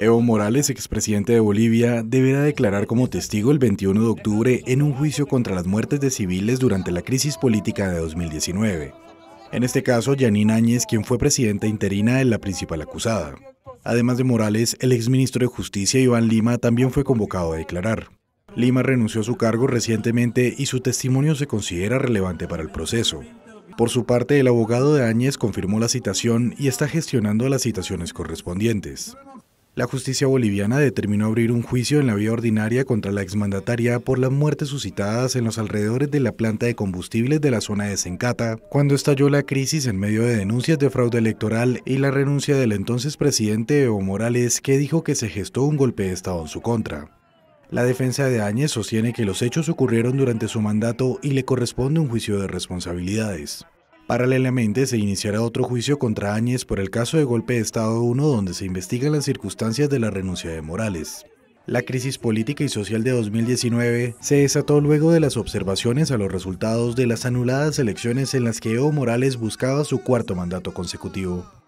Evo Morales, expresidente de Bolivia, deberá declarar como testigo el 21 de octubre en un juicio contra las muertes de civiles durante la crisis política de 2019. En este caso, Janine Áñez, quien fue presidenta interina, es la principal acusada. Además de Morales, el exministro de Justicia Iván Lima también fue convocado a declarar. Lima renunció a su cargo recientemente y su testimonio se considera relevante para el proceso. Por su parte, el abogado de Áñez confirmó la citación y está gestionando las citaciones correspondientes. La justicia boliviana determinó abrir un juicio en la vía ordinaria contra la exmandataria por las muertes suscitadas en los alrededores de la planta de combustibles de la zona de Sencata, cuando estalló la crisis en medio de denuncias de fraude electoral y la renuncia del entonces presidente Evo Morales, que dijo que se gestó un golpe de Estado en su contra. La defensa de Áñez sostiene que los hechos ocurrieron durante su mandato y le corresponde un juicio de responsabilidades. Paralelamente, se iniciará otro juicio contra Áñez por el caso de golpe de Estado 1 donde se investigan las circunstancias de la renuncia de Morales. La crisis política y social de 2019 se desató luego de las observaciones a los resultados de las anuladas elecciones en las que Evo Morales buscaba su cuarto mandato consecutivo.